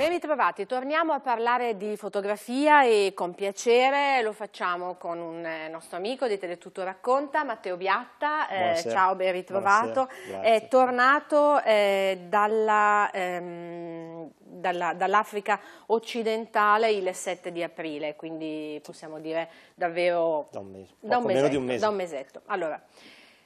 Ben ritrovati, torniamo a parlare di fotografia e con piacere lo facciamo con un eh, nostro amico di Tele Tutto Racconta, Matteo Biatta, eh, ciao, ben ritrovato, è tornato eh, ehm, dall'Africa ehm, dall occidentale il 7 di aprile, quindi possiamo dire davvero da un, mesetto, da un mesetto. Da un mesetto. Allora,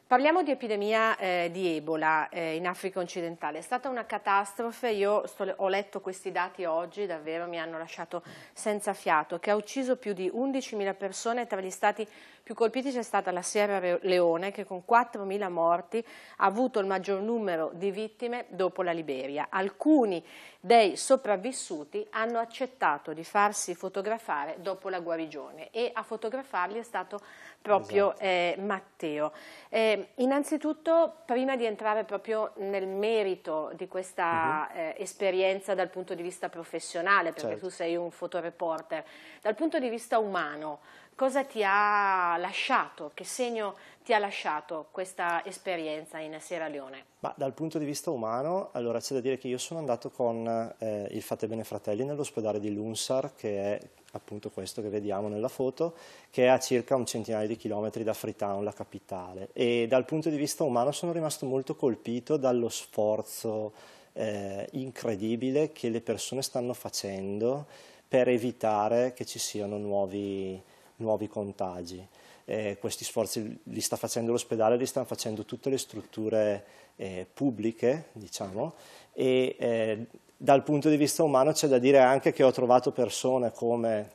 Parliamo di epidemia eh, di Ebola eh, in Africa occidentale, è stata una catastrofe, io sto, ho letto questi dati oggi, davvero mi hanno lasciato senza fiato, che ha ucciso più di 11.000 persone, tra gli stati più colpiti c'è stata la Sierra Leone che con 4.000 morti ha avuto il maggior numero di vittime dopo la Liberia. Alcuni dei sopravvissuti hanno accettato di farsi fotografare dopo la guarigione e a fotografarli è stato proprio esatto. eh, Matteo. Eh, innanzitutto, prima di entrare proprio nel merito di questa uh mhm. -huh. eh, esperienza dal punto di vista professionale, perché certo. tu sei un fotoreporter, dal punto di vista umano, cosa ti ha lasciato? Che segno ti ha lasciato questa esperienza in Sierra Leone? Ma dal punto di vista umano, allora c'è da dire che io sono andato con eh, il Fate Bene Fratelli nell'ospedale di Lunsar, che è appunto questo che vediamo nella foto, che è a circa un centinaio di chilometri da Freetown, la capitale. E dal punto di vista umano sono rimasto molto colpito dallo sforzo eh, incredibile che le persone stanno facendo per evitare che ci siano nuovi, nuovi contagi eh, questi sforzi li sta facendo l'ospedale, li stanno facendo tutte le strutture eh, pubbliche, diciamo, e eh, dal punto di vista umano c'è da dire anche che ho trovato persone come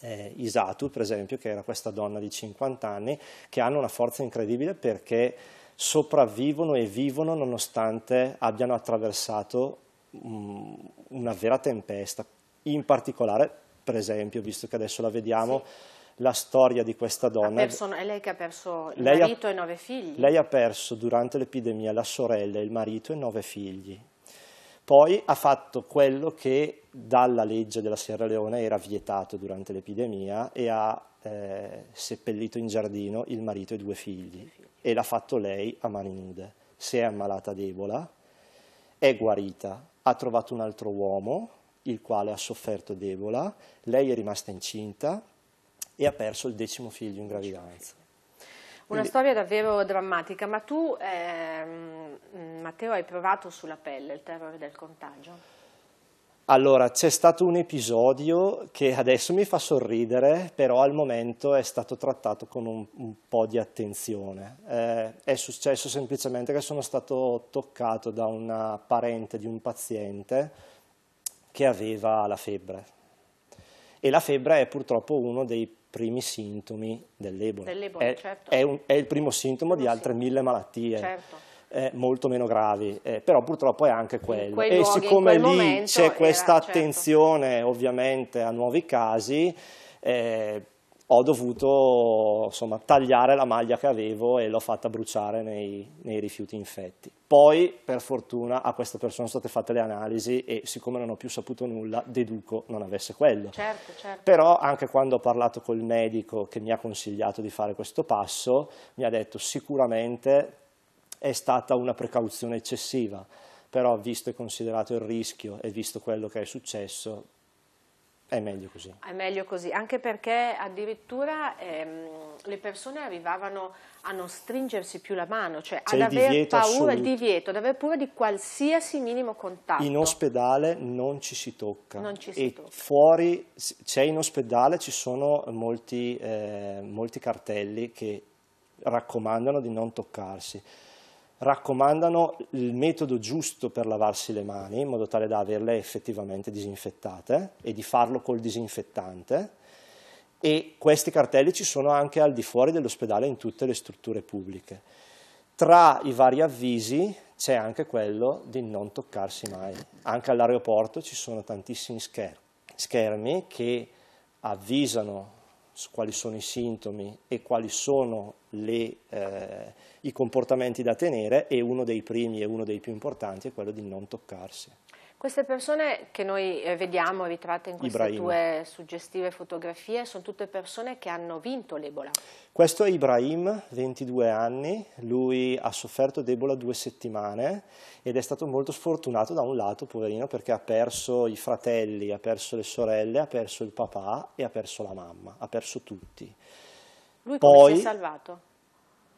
eh, Isatu, per esempio, che era questa donna di 50 anni, che hanno una forza incredibile perché sopravvivono e vivono nonostante abbiano attraversato mh, mm, una vera tempesta, in particolare, per esempio, visto che adesso la vediamo, sì la storia di questa donna. Perso, è lei che ha perso il lei marito ha, e nove figli? Lei ha perso durante l'epidemia la sorella, il marito e nove figli. Poi ha fatto quello che dalla legge della Sierra Leone era vietato durante l'epidemia e ha eh, seppellito in giardino il marito e due figli. E l'ha fatto lei a mani nude. Si è ammalata d'ebola, è guarita, ha trovato un altro uomo, il quale ha sofferto d'ebola, lei è rimasta incinta, e ha perso il decimo figlio in gravidanza. Una Quindi... storia davvero drammatica, ma tu, ehm, Matteo, hai provato sulla pelle il terrore del contagio? Allora, c'è stato un episodio che adesso mi fa sorridere, però al momento è stato trattato con un, un po' di attenzione. Eh, è successo semplicemente che sono stato toccato da una parente di un paziente che aveva la febbre, e la febbre è purtroppo uno dei primi sintomi dell'ebola. Dell'ebola, è, certo. È, un, è, il primo sintomo di altre mille malattie. Certo. Eh, molto meno gravi, eh, però purtroppo è anche quello. E luoghi, siccome lì c'è questa era, attenzione certo. ovviamente a nuovi casi, eh, ho dovuto insomma, tagliare la maglia che avevo e l'ho fatta bruciare nei, nei, rifiuti infetti. Poi, per fortuna, a questa persona sono state fatte le analisi e siccome non ho più saputo nulla, deduco non avesse quello. Certo, certo. Però anche quando ho parlato col medico che mi ha consigliato di fare questo passo, mi ha detto sicuramente è stata una precauzione eccessiva, però visto e considerato il rischio e visto quello che è successo, è meglio così. È meglio così, anche perché addirittura ehm, le persone arrivavano a non stringersi più la mano, cioè C'è ad aver paura, assoluto. il divieto, ad aver paura di qualsiasi minimo contatto. In ospedale non ci si tocca. Non ci si e tocca. fuori, c'è in ospedale, ci sono molti, eh, molti cartelli che raccomandano di non toccarsi raccomandano il metodo giusto per lavarsi le mani in modo tale da averle effettivamente disinfettate e di farlo col disinfettante e questi cartelli ci sono anche al di fuori dell'ospedale in tutte le strutture pubbliche. Tra i vari avvisi c'è anche quello di non toccarsi mai. Anche all'aeroporto ci sono tantissimi scher- schermi che avvisano quali sono i sintomi e quali sono le, eh, i comportamenti da tenere e uno dei primi e uno dei più importanti è quello di non toccarsi. Queste persone che noi eh, vediamo ritratte in queste Ibrahim. tue suggestive fotografie sono tutte persone che hanno vinto l'Ebola. Questo è Ibrahim, 22 anni, lui ha sofferto d'Ebola due settimane ed è stato molto sfortunato da un lato, poverino, perché ha perso i fratelli, ha perso le sorelle, ha perso il papà e ha perso la mamma, ha perso tutti. Lui Poi, come si è salvato?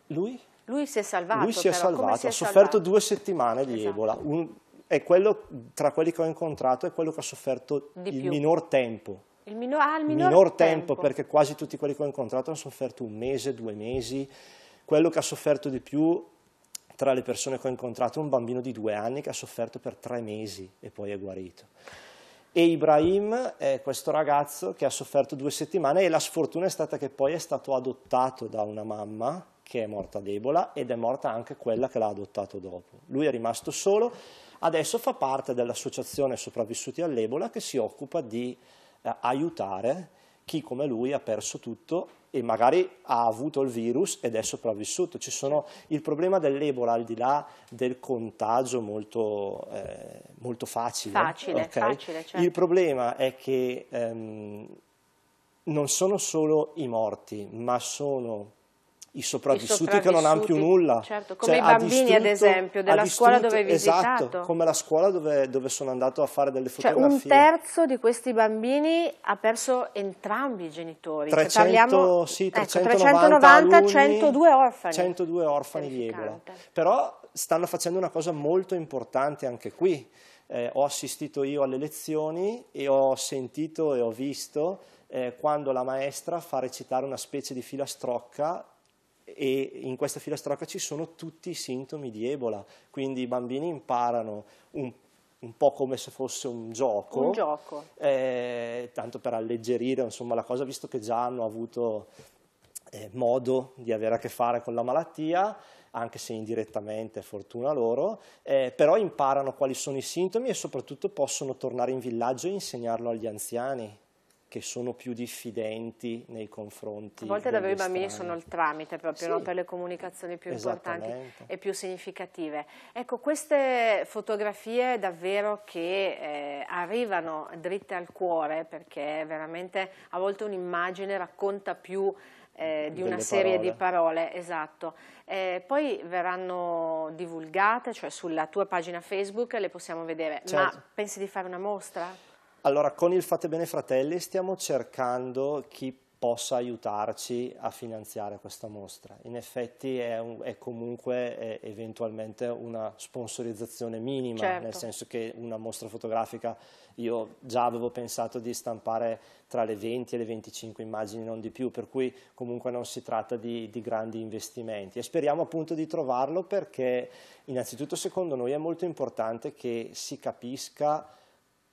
Lui? Lui si è salvato, Lui si è però. salvato, si è ha salvato? sofferto due settimane di esatto. Ebola. Un, è quello tra quelli che ho incontrato è quello che ha sofferto il minor tempo. Il, mino- ah, il minor, minor tempo, tempo perché quasi tutti quelli che ho incontrato hanno sofferto un mese, due mesi. Quello che ha sofferto di più tra le persone che ho incontrato è un bambino di due anni che ha sofferto per tre mesi e poi è guarito. E Ibrahim è questo ragazzo che ha sofferto due settimane e la sfortuna è stata che poi è stato adottato da una mamma che è morta d'ebola ed è morta anche quella che l'ha adottato dopo. Lui è rimasto solo adesso fa parte dell'associazione Sopravvissuti all'Ebola che si occupa di eh, aiutare chi come lui ha perso tutto e magari ha avuto il virus ed è sopravvissuto. Sono, il problema dell'Ebola, al di là del contagio molto, eh, molto facile, facile, okay? facile certo. il problema è che ehm, non sono solo i morti, ma sono i sopravvissuti, che non hanno più nulla. Certo, cioè, come cioè, i bambini ad esempio, della scuola dove hai esatto, visitato. Esatto, come la scuola dove, dove sono andato a fare delle fotografie. Cioè, un terzo di questi bambini ha perso entrambi i genitori. 300, cioè, parliamo, sì, 390, ecco, 102 orfani. 102 orfani di Egola. Però stanno facendo una cosa molto importante anche qui. Eh, ho assistito io alle lezioni e ho sentito e ho visto eh, quando la maestra fa recitare una specie di filastrocca e in questa filastrocca ci sono tutti i sintomi di Ebola, quindi i bambini imparano un un po' come se fosse un gioco, un gioco. Eh, tanto per alleggerire insomma, la cosa, visto che già hanno avuto eh, modo di avere a che fare con la malattia, anche se indirettamente, fortuna loro, eh, però imparano quali sono i sintomi e soprattutto possono tornare in villaggio e insegnarlo agli anziani che sono più diffidenti nei confronti. A volte davvero i bambini sono il tramite proprio sì, no? per le comunicazioni più importanti e più significative. Ecco, queste fotografie davvero che eh, arrivano dritte al cuore perché veramente a volte un'immagine racconta più eh, di una serie parole. di parole, esatto. Eh, poi verranno divulgate, cioè sulla tua pagina Facebook le possiamo vedere, certo. ma pensi di fare una mostra? Allora, con il Fate Bene Fratelli stiamo cercando chi possa aiutarci a finanziare questa mostra. In effetti è, un, è comunque è eventualmente una sponsorizzazione minima, certo. nel senso che una mostra fotografica io già avevo pensato di stampare tra le 20 e le 25 immagini, non di più, per cui comunque non si tratta di, di grandi investimenti e speriamo appunto di trovarlo perché innanzitutto secondo noi è molto importante che si capisca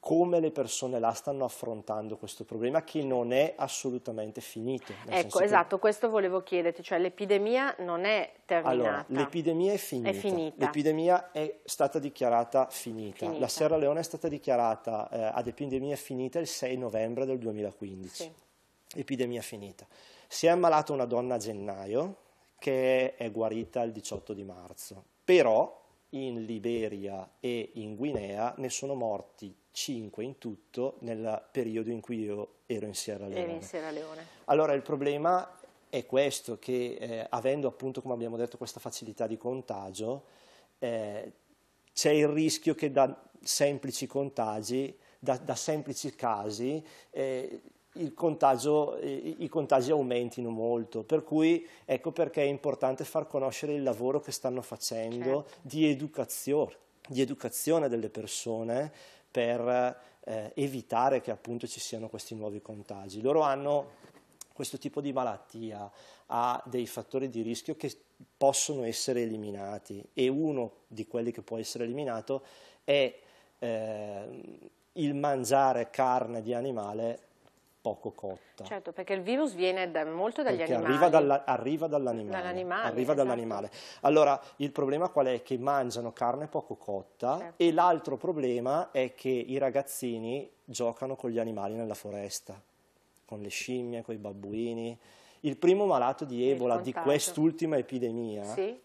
come le persone là stanno affrontando questo problema che non è assolutamente finito. Ecco, esatto, che... questo volevo chiederti, cioè l'epidemia non è terminata. Allora, l'epidemia è finita. È finita. L'epidemia è stata dichiarata finita. finita. La Sierra Leone è stata dichiarata eh, ad epidemia finita il 6 novembre del 2015. Sì. Epidemia finita. Si è ammalata una donna a gennaio che è guarita il 18 di marzo, però in Liberia e in Guinea, ne sono morti 5 in tutto nel periodo in cui io ero in Sierra Leone. In Sierra Leone. Allora il problema è questo, che eh, avendo appunto, come abbiamo detto, questa facilità di contagio, eh, c'è il rischio che da semplici contagi, da, da semplici casi, eh, contagio, i contagi aumentino molto, per cui ecco perché è importante far conoscere il lavoro che stanno facendo certo. di, educazione, di educazione delle persone per eh, evitare che appunto ci siano questi nuovi contagi. Loro hanno questo tipo di malattia, ha dei fattori di rischio che possono essere eliminati e uno di quelli che può essere eliminato è eh, il mangiare carne di animale poco cotta. Certo, perché il virus viene da, molto dagli perché animali. Arriva, dalla, arriva dall'animale. dall'animale, arriva esatto. dall'animale. Allora, il problema qual è? Che mangiano carne poco cotta certo. e l'altro problema è che i ragazzini giocano con gli animali nella foresta, con le scimmie, con i babbuini. Il primo malato di Ebola di quest'ultima epidemia sì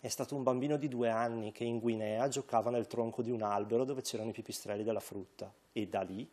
è stato un bambino di due anni che in Guinea giocava nel tronco di un albero dove c'erano i pipistrelli della frutta e da lì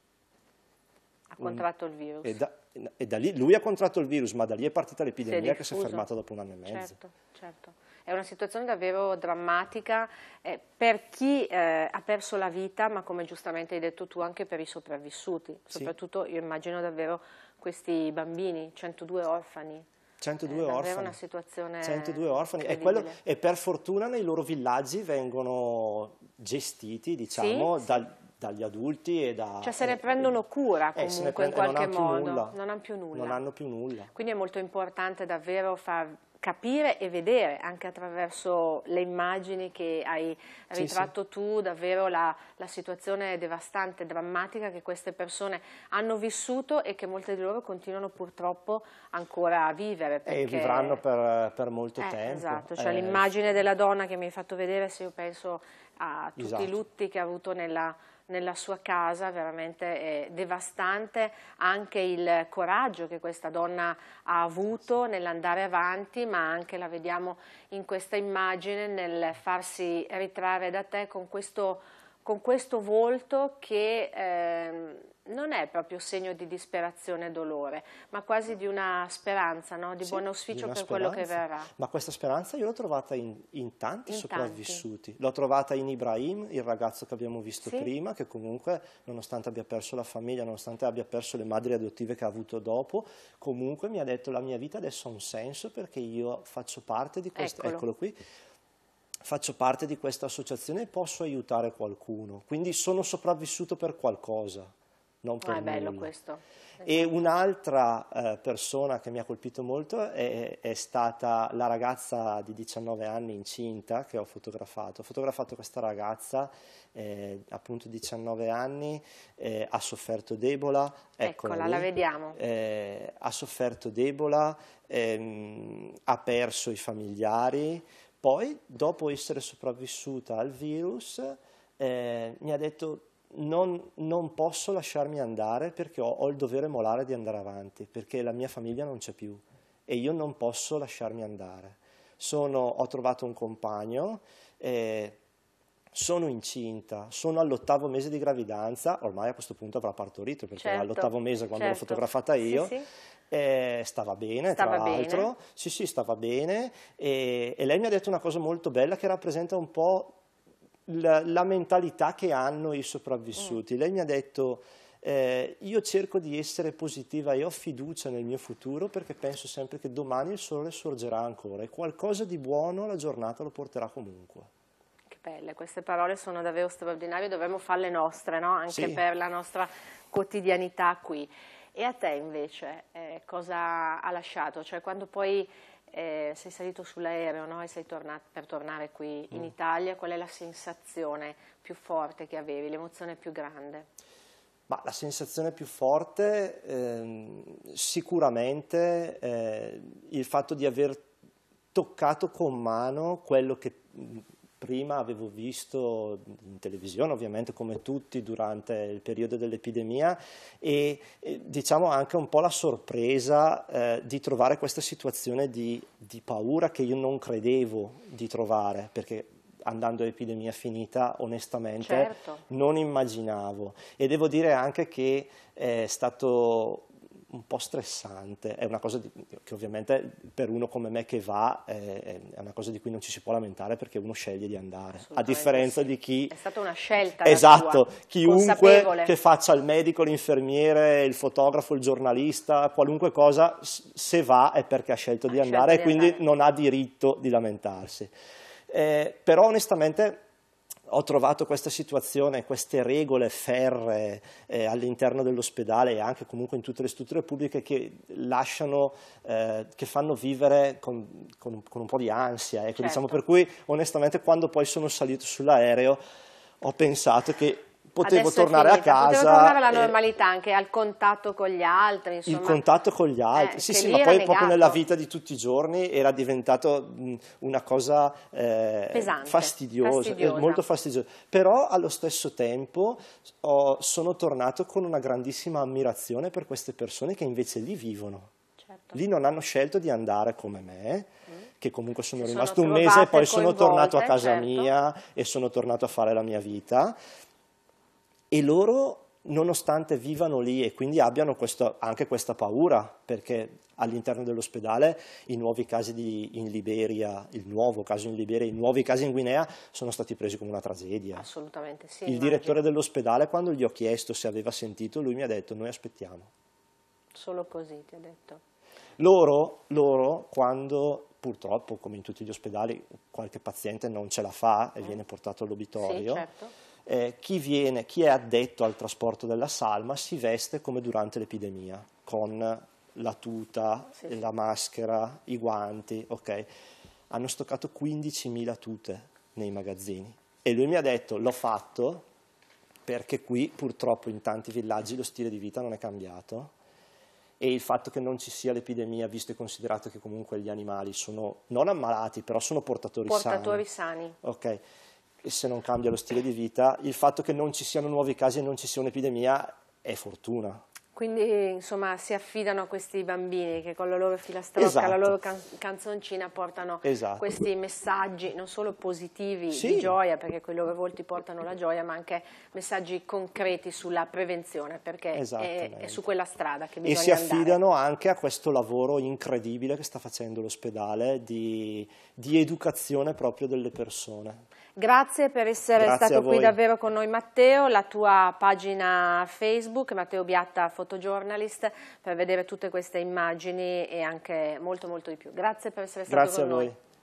ha mm. contratto il virus. E da, e da lì, lui ha contratto il virus, ma da lì è partita l'epidemia si è che si è fermata dopo un anno e mezzo. Certo, certo. È una situazione davvero drammatica eh, per chi eh, ha perso la vita, ma come giustamente hai detto tu, anche per i sopravvissuti. Soprattutto sì. io immagino davvero questi bambini, 102 orfani, 102 eh, orfani. una situazione 102 orfani e, quello, e, per fortuna nei loro villaggi vengono gestiti diciamo, sì, dal, dagli adulti e da... Cioè se ne prendono cura eh, comunque eh, prend in qualche modo, nulla. non hanno più nulla. Non hanno più nulla. Quindi è molto importante davvero far capire e vedere anche attraverso le immagini che hai ritratto sì, sì. tu davvero la, la, situazione devastante, drammatica che queste persone hanno vissuto e che molte di loro continuano purtroppo ancora a vivere. Perché... E vivranno per, per molto eh, tempo. Esatto, cioè eh, l'immagine della donna che mi hai fatto vedere se io penso a tutti esatto. i lutti che ha avuto nella nella sua casa, veramente devastante, anche il coraggio che questa donna ha avuto nell'andare avanti, ma anche la vediamo in questa immagine nel farsi ritrarre da te con questo con questo volto che eh, non è proprio segno di disperazione e dolore, ma quasi di una speranza, no? di sì, buon auspicio di per speranza. quello che verrà. Ma questa speranza io l'ho trovata in, in tanti in sopravvissuti, l'ho trovata in Ibrahim, il ragazzo che abbiamo visto sì. prima, che comunque nonostante abbia perso la famiglia, nonostante abbia perso le madri adottive che ha avuto dopo, comunque mi ha detto la mia vita adesso ha un senso perché io faccio parte di questo, eccolo, eccolo qui faccio parte di questa associazione e posso aiutare qualcuno. Quindi sono sopravvissuto per qualcosa, non per ah, nulla. È bello questo. E esatto. un'altra eh, persona che mi ha colpito molto è, è, stata la ragazza di 19 anni incinta che ho fotografato. Ho fotografato questa ragazza, eh, appunto 19 anni, eh, ha sofferto d'ebola. Ecco Eccola, lì. la vediamo. Eh, ha sofferto d'ebola, ehm, ha perso i familiari, poi, dopo essere sopravvissuta al virus, eh, mi ha detto non, non, posso lasciarmi andare perché ho, ho il dovere molare di andare avanti, perché la mia famiglia non c'è più e io non posso lasciarmi andare. Sono, ho trovato un compagno, eh, sono incinta, sono all'ottavo mese di gravidanza, ormai a questo punto avrà partorito perché certo, all'ottavo mese quando certo. l'ho fotografata io. Sì, sì. Eh, stava bene, stava tra l'altro, sì sì stava bene e, e lei mi ha detto una cosa molto bella che rappresenta un po' la, la mentalità che hanno i sopravvissuti. Mm. Lei mi ha detto eh, io cerco di essere positiva e ho fiducia nel mio futuro perché penso sempre che domani il sole sorgerà ancora e qualcosa di buono la giornata lo porterà comunque pelle. Queste parole sono davvero straordinarie, dovremmo farle nostre, no? anche sì. per la nostra quotidianità qui. E a te invece eh, cosa ha lasciato? Cioè quando poi eh, sei salito sull'aereo no? e sei tornato per tornare qui in mm. Italia, qual è la sensazione più forte che avevi, l'emozione più grande? Ma la sensazione più forte eh, sicuramente eh, il fatto di aver toccato con mano quello che prima avevo visto in televisione, ovviamente come tutti durante il periodo dell'epidemia e diciamo anche un po' la sorpresa eh, di trovare questa situazione di, di paura che io non credevo di trovare, perché andando l'epidemia finita, onestamente certo. non immaginavo. E devo dire anche che eh, è stato un po' stressante, è una cosa di, che ovviamente per uno come me che va è, è, una cosa di cui non ci si può lamentare perché uno sceglie di andare, a differenza sì. di chi... È stata una scelta. Esatto, chiunque che faccia il medico, l'infermiere, il fotografo, il giornalista, qualunque cosa, se va è perché ha scelto ha di scelto andare e quindi andare. non ha diritto di lamentarsi. Eh, però onestamente ho trovato questa situazione, queste regole ferre eh, all'interno dell'ospedale e anche comunque in tutte le strutture pubbliche che lasciano, eh, che fanno vivere con, con, con, un po' di ansia. Ecco, diciamo, certo. diciamo, per cui onestamente quando poi sono salito sull'aereo ho pensato che potevo Adesso tornare a casa. Potevo tornare alla eh, normalità, anche al contatto con gli altri. Insomma. Il contatto con gli altri, eh, sì sì, ma poi negato. proprio nella vita di tutti i giorni era diventato una cosa eh, Pesante, fastidiosa, eh, fastidiosa. Eh, molto fastidiosa. Però allo stesso tempo oh, sono tornato con una grandissima ammirazione per queste persone che invece lì vivono. Certo. Lì non hanno scelto di andare come me, mm. che comunque sono rimasto sono un mese e poi sono tornato a casa certo. mia e sono tornato a fare la mia vita e loro nonostante vivano lì e quindi abbiano questo, anche questa paura, perché all'interno dell'ospedale i nuovi casi di, in Liberia, il nuovo caso in Liberia, i nuovi casi in Guinea sono stati presi come una tragedia. Assolutamente sì. Il immagino. direttore dell'ospedale quando gli ho chiesto se aveva sentito, lui mi ha detto noi aspettiamo. Solo così ti ha detto. Loro, loro quando purtroppo come in tutti gli ospedali qualche paziente non ce la fa e mm. viene portato all'obitorio, sì, certo eh, chi, viene, chi è addetto al trasporto della salma si veste come durante l'epidemia, con la tuta, sì. la maschera, i guanti, ok? Hanno stoccato 15.000 tute nei magazzini e lui mi ha detto l'ho fatto perché qui purtroppo in tanti villaggi lo stile di vita non è cambiato e il fatto che non ci sia l'epidemia, visto e considerato che comunque gli animali sono non ammalati, però sono portatori, portatori sani. sani. Ok e se non cambia lo stile di vita, il fatto che non ci siano nuovi casi e non ci sia un'epidemia è fortuna. Quindi insomma si affidano a questi bambini che con la loro filastrocca, esatto. la loro can canzoncina portano esatto. questi messaggi non solo positivi sì. di gioia perché con i loro volti portano la gioia ma anche messaggi concreti sulla prevenzione perché è, è, su quella strada che bisogna andare. E si affidano andare. anche a questo lavoro incredibile che sta facendo l'ospedale di, di educazione proprio delle persone. Grazie per essere Grazie stato qui davvero con noi Matteo, la tua pagina Facebook, Matteo Biatta, Photojournalist, per vedere tutte queste immagini e anche molto molto di più. Grazie per essere stato Grazie con noi.